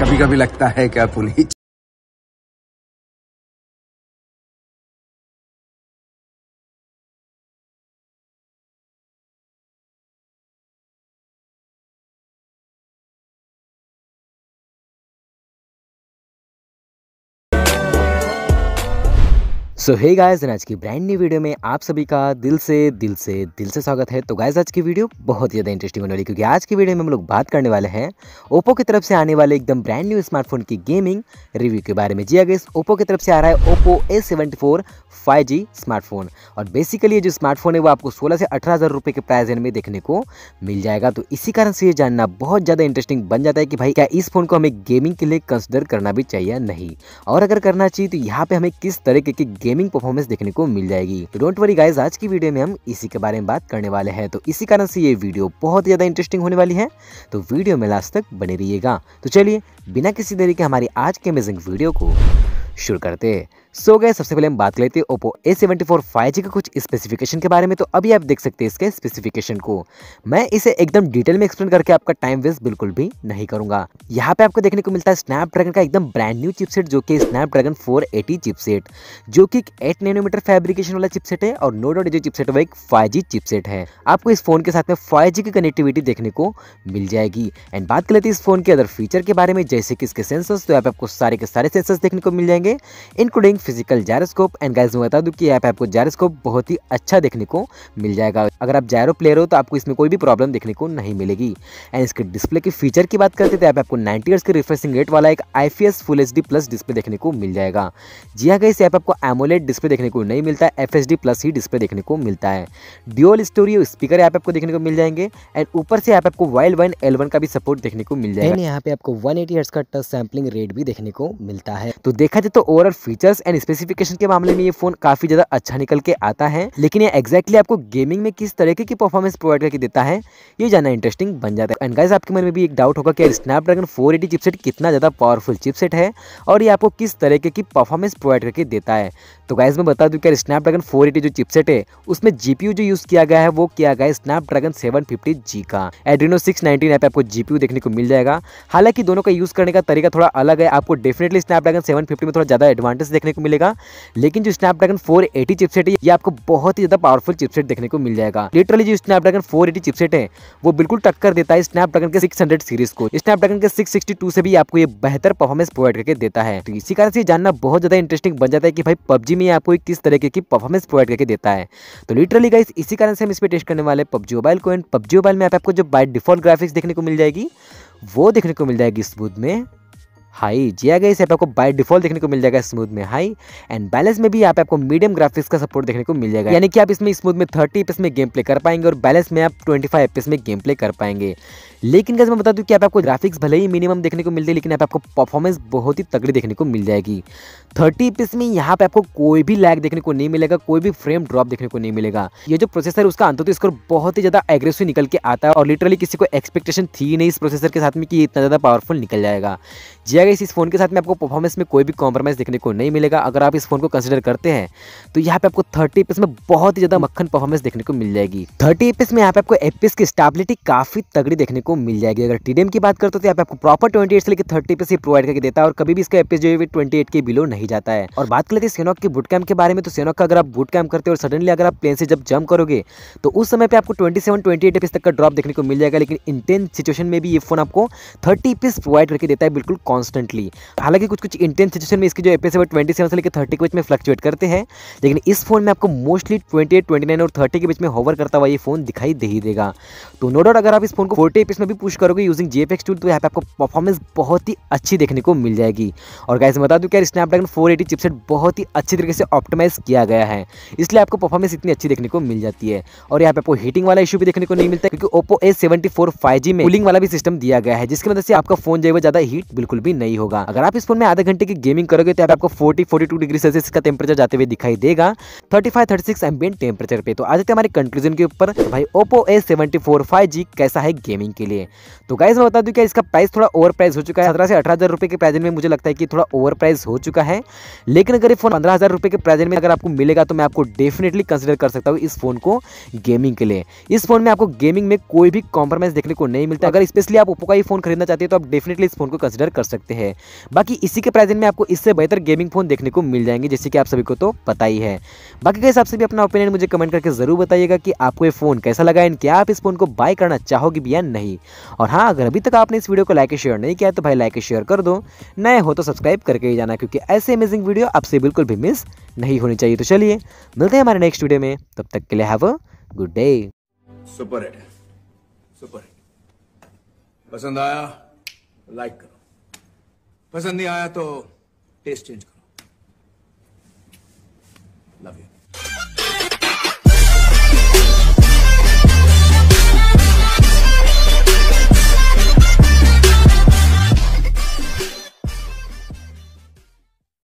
कभी कभी लगता है क्या पुलिस सो हे गाइस आज की ब्रांड न्यू वीडियो में आप सभी का दिल से दिल से दिल से स्वागत है तो गाइस आज की वीडियो बहुत ही ज़्यादा इंटरेस्टिंग होने वाली क्योंकि आज की वीडियो में हम लोग बात करने वाले हैं ओप्पो की तरफ से आने वाले एकदम ब्रांड न्यू स्मार्टफोन की गेमिंग रिव्यू के बारे में जी इस हाँ ओप्पो की तरफ से आ रहा है Oppo A seventy four 5G smartphone और बेसिकली ये जो स्मार्टफोन है वो आपको सोलह से अठारह हज़ार रुपये के प्राइस रेंज में देखने को मिल जाएगा तो इसी कारण से ये जानना बहुत ज़्यादा इंटरेस्टिंग बन जाता है कि भाई क्या इस फ़ोन को हमें गेमिंग के लिए कंसिडर करना भी चाहिए नहीं और अगर करना चाहिए तो यहाँ पे हमें किस तरीके की गेमिंग परफॉर्मेंस देखने को मिल जाएगी तो डोंट वरी गाइज आज की वीडियो में हम इसी के बारे में बात करने वाले हैं तो इसी कारण से ये वीडियो बहुत ज़्यादा इंटरेस्टिंग होने वाली है तो वीडियो में लास्ट तक बने रहिएगा तो चलिए बिना किसी तरीके हमारी आज के अमेजिंग वीडियो को शुरू करते हैं सो गए सबसे पहले हम बात लेते हैं Oppo A seventy four five G के कुछ स्पेसिफिकेशन के बारे में तो अभी आप देख सकते हैं इसके स्पेसिफिकेशन को मैं इसे एकदम डिटेल में एक्सप्लेन करके आपका टाइम वेस्ट बिल्कुल भी नहीं करूंगा यहाँ पे आपको देखने को मिलता है स्नैपड्रैगन का एकदम ब्रांड न्यू चिपसेट जो कि स्नैपड्रैगन फोर एटी चिपसेट जो कि एट नैनोमीटर फैब्रिकेशन वाला चिपसेट है और नो डाउट जो चिपसेट वो एक फाइव जी चिपसेट है आपको इस फोन के साथ में फाइव जी की कनेक्टिविटी देखने को मिल जाएगी एंड बात कर लेते हैं इस फोन के अदर फीचर के बारे में जैसे कि इसके सेंसर्स तो यहाँ पे आपको सारे के सारे सेंसर्स देखने को मिल जाएंगे including physical gyroscope and guys मैं बता दूँ कि ऐप आपको जैरोस्कोप बहुत ही अच्छा देखने को मिल जाएगा अगर आप जैरो प्लेयर हो तो आपको इसमें कोई भी प्रॉब्लम देखने को नहीं मिलेगी एंड इसके डिस्प्ले के फीचर की बात करते तो ऐप आपको नाइन्टी के रिफ्रेशिंग रेट वाला एक आई फुल एच प्लस डिस्प्ले देखने को मिल जाएगा जी हाँ गाइस ऐप आपको एमोलेट डिस्प्ले देखने को नहीं मिलता है एफ प्लस ही डिस्प्ले देखने को मिलता है ड्यूअल स्टोरी स्पीकर ऐप आपको देखने को मिल जाएंगे एंड ऊपर से ऐप आपको वाइल्ड वन एल का भी सपोर्ट देखने को मिल जाएगा यहाँ पे आपको वन एटी का टच सैम्पलिंग रेट भी देखने को मिलता है तो देखा जाए तो ओवरऑल फीचर्स एंड स्पेसिफिकेशन के मामले में ये फोन काफी ज्यादा अच्छा निकल के आता है लेकिन ये एक्जैक्टली आपको गेमिंग में किस तरीके की परफॉर्मेंस प्रोवाइड करके देता है ये जाना इंटरेस्टिंग बन जाता है एंड गाइज आपके मन में भी एक डाउट होगा कि स्नैपड्रैगन फोर एटी चिपसेट कितना ज्यादा पावरफुल चिपसेट है और ये आपको किस तरीके की परफॉर्मेंस प्रोवाइड करके देता है तो गाइज मैं बता दूँ कि स्नैपड्रैगन फोर जो चिपसेट है उसमें जीपीयू जो यूज किया गया है वो किया गया है स्नैपड्रैगन सेवन फिफ्टी जी का एड्रीनो सिक्स नाइनटी पे आपको जीपीयू देखने को मिल जाएगा हालांकि दोनों का यूज करने का तरीका थोड़ा अलग है आपको डेफिनेटली स्नैपड्रैगन सेवन फिफ्टी में थोड़ा ज्यादा एडवांटेज देखने को को मिलेगा लेकिन जो स्नैपड्रैगन फोर एटी चिपसेट है ये आपको बहुत ही ज्यादा पावरफुल चिपसेट देखने को मिल जाएगा लिटरली जो स्नैपड्रैगन फोर एटी चिपसेट है वो बिल्कुल टक्कर देता है स्नैपड्रैगन के सिक्स हंड्रेड सीरीज को स्नैपड्रैगन के सिक्स सिक्सटी टू से भी आपको ये बेहतर परफॉर्मेंस प्रोवाइड करके देता है तो इसी कारण से जानना बहुत ज्यादा इंटरेस्टिंग बन जाता है कि भाई पबजी में आपको किस तरीके की परफॉर्मेंस प्रोवाइड करके देता है तो लिटरली गाइस इसी कारण से हम इस पर टेस्ट करने वाले पबजी मोबाइल को एंड पबजी मोबाइल में आपको जो बाय डिफॉल्ट ग्राफिक्स देखने को मिल जाएगी वो देखने को मिल जाएगी इस बूथ में हाई जिया गया इस ऐप आपको बाय डिफॉल्ट देखने को मिल जाएगा स्मूथ में हाई एंड बैलेंस में भी यहाँ पे आपको मीडियम ग्राफिक्स का सपोर्ट देखने को मिल जाएगा यानी कि आप इसमें स्मूथ में थर्टी एपिस में गेम प्ले कर पाएंगे और बैलेंस में आप ट्वेंटी फाइव एपिस में गेम प्ले कर पाएंगे लेकिन कैसे मैं बता दूँ कि आप आपको ग्राफिक्स भले ही मिनिमम देखने को मिलती है लेकिन आप आपको परफॉर्मेंस बहुत ही तगड़ी देखने को मिल जाएगी थर्टी एपीएस में यहाँ पे आपको कोई भी लैग देखने को नहीं मिलेगा कोई भी फ्रेम ड्रॉप देखने को नहीं मिलेगा ये जो प्रोसेसर उसका अंत स्कोर तो बहुत ही ज़्यादा एग्रेसिव निकल के आता है और लिटरली किसी को एक्सपेक्टेशन थी नहीं इस प्रोसेसर के साथ में कि इतना ज़्यादा पावरफुल निकल जाएगा जी गाइस इस फ़ोन के साथ में आपको परफॉर्मेंस में कोई भी कॉम्प्रोमाइज़ देखने को नहीं मिलेगा अगर आप इस फ़ोन को कंसिडर करते हैं तो यहाँ पे आपको थर्टी पीस में बहुत ही ज़्यादा मक्खन परफॉर्मेंस देखने को मिल जाएगी थर्टी पीस में यहाँ पे आपको एपीस की स्टेबिलिटी काफ़ी तगड़ी देखने को मिल जाएगी अगर टीडीएम की बात करते तो यहाँ पे आपको प्रॉपर ट्वेंटी से लेकर थर्टी पीस ही प्रोवाइड करके देता है और कभी भी इसका एपीस जो है ट्वेंटी के बिलो नहीं जाता है और बात कर लेते हैं के बुट कैम के बारे में तो सेनोक का अगर आप बुट कैम करते हो और सडनली अगर आप प्लेन से जब जम करोगे तो उस समय पर आपको ट्वेंटी सेवन ट्वेंटी तक का ड्रॉप देखने को मिल जाएगा लेकिन इंटेंस सिचुएशन में भी ये फोन आपको थर्टी पीस प्रोवाइड करके देता है बिल्कुल कॉन्स कॉन्स्टेंटली हालांकि कुछ कुछ इंटेंस सिचुएशन में इसकी जो एपीएस ट्वेंटी सेवन से लेकर थर्टी के बीच में फ्लक्चुएट करते हैं लेकिन इस फोन में आपको मोस्टली ट्वेंटी एट ट्वेंटी और थर्टी के बीच में होवर करता हुआ ये फोन दिखाई दे ही देगा तो नो डाउट अगर आप इस फोन को फोर्टी एपीस में भी पुश करोगे यूजिंग जी टूल तो यहाँ पर आपको परफॉर्मेंस बहुत ही अच्छी देखने को मिल जाएगी और कैसे बता दूँ क्या स्नैपड्रैगन फोर चिपसेट बहुत ही अच्छी तरीके से ऑप्टिमाइज किया गया है इसलिए आपको परफॉर्मेंस इतनी अच्छी देखने को मिल जाती है और यहाँ पे आपको हीटिंग वाला इशू भी देखने को नहीं मिलता क्योंकि ओप्पो ए सेवेंटी फोर में कूलिंग वाला भी सिस्टम दिया गया है जिसकी मदद मतलब से आपका फोन जो है ज़्यादा हीट बिल्कुल भी नहीं होगा अगर आप इस फोन में आधे घंटे की गेमिंग करोगे तो आपको forty forty two degree Celsius का टेम्परेचर जाते हुए दिखाई देगा thirty five thirty six ambient temperature पे तो आज हमारे कंक्लूजन के ऊपर भाई Oppo A seventy four five G कैसा है गेमिंग के लिए तो गाइज मैं बता दूं क्या इसका प्राइस थोड़ा ओवर प्राइस हो चुका है सत्रह से अठारह हजार रुपये के प्राइजन में मुझे लगता है कि थोड़ा ओवर प्राइस हो चुका है लेकिन अगर ये फोन पंद्रह हजार रुपये के प्राइजन में अगर आपको मिलेगा तो मैं आपको डेफिनेटली कंसिडर कर सकता हूँ इस फोन को गेमिंग के लिए इस फोन में आपको गेमिंग में कोई भी कॉम्प्रोमाइज देखने को नहीं मिलता अगर स्पेशली आप ओप्पो का ही फोन खरीदना चाहते हैं तो आप डेफिनेटली इस फोन को कंसिडर कर सकते सकते हैं बाकी इसी के प्राइस में आपको इससे बेहतर गेमिंग फ़ोन देखने को मिल जाएंगे जैसे कि आप सभी को तो पता ही है बाकी कैसे आपसे भी अपना ओपिनियन मुझे कमेंट करके ज़रूर बताइएगा कि आपको ये फ़ोन कैसा लगा एंड क्या आप इस फ़ोन को बाय करना चाहोगे भी या नहीं और हाँ अगर अभी तक आपने इस वीडियो को लाइक शेयर नहीं किया तो भाई लाइक शेयर कर दो नए हो तो सब्सक्राइब करके ही जाना क्योंकि ऐसे अमेजिंग वीडियो आपसे बिल्कुल भी मिस नहीं होनी चाहिए तो चलिए मिलते हैं हमारे नेक्स्ट वीडियो में तब तक के लिए have a good day super hit super hit पसंद आया लाइक करो पसंद नहीं आया तो टेस्ट चेंज करो लव यू